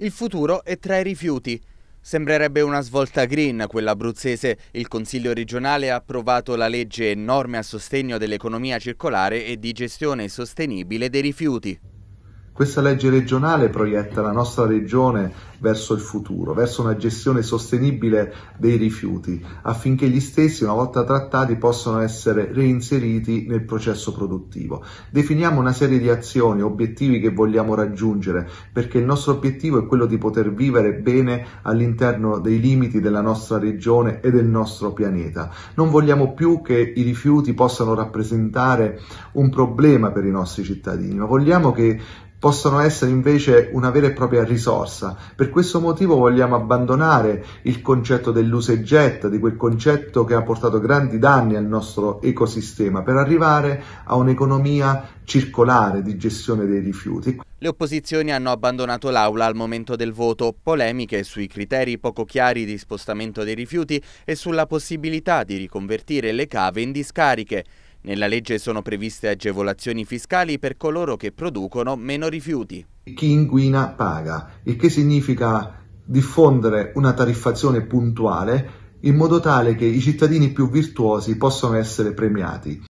Il futuro è tra i rifiuti. Sembrerebbe una svolta green quella abruzzese. Il Consiglio regionale ha approvato la legge e norme a sostegno dell'economia circolare e di gestione sostenibile dei rifiuti. Questa legge regionale proietta la nostra regione verso il futuro, verso una gestione sostenibile dei rifiuti, affinché gli stessi, una volta trattati, possano essere reinseriti nel processo produttivo. Definiamo una serie di azioni, obiettivi che vogliamo raggiungere, perché il nostro obiettivo è quello di poter vivere bene all'interno dei limiti della nostra regione e del nostro pianeta. Non vogliamo più che i rifiuti possano rappresentare un problema per i nostri cittadini, ma vogliamo che possono essere invece una vera e propria risorsa. Per questo motivo vogliamo abbandonare il concetto dell'use e getta, di quel concetto che ha portato grandi danni al nostro ecosistema, per arrivare a un'economia circolare di gestione dei rifiuti. Le opposizioni hanno abbandonato l'aula al momento del voto, polemiche sui criteri poco chiari di spostamento dei rifiuti e sulla possibilità di riconvertire le cave in discariche. Nella legge sono previste agevolazioni fiscali per coloro che producono meno rifiuti. Chi inquina paga, il che significa diffondere una tariffazione puntuale in modo tale che i cittadini più virtuosi possano essere premiati.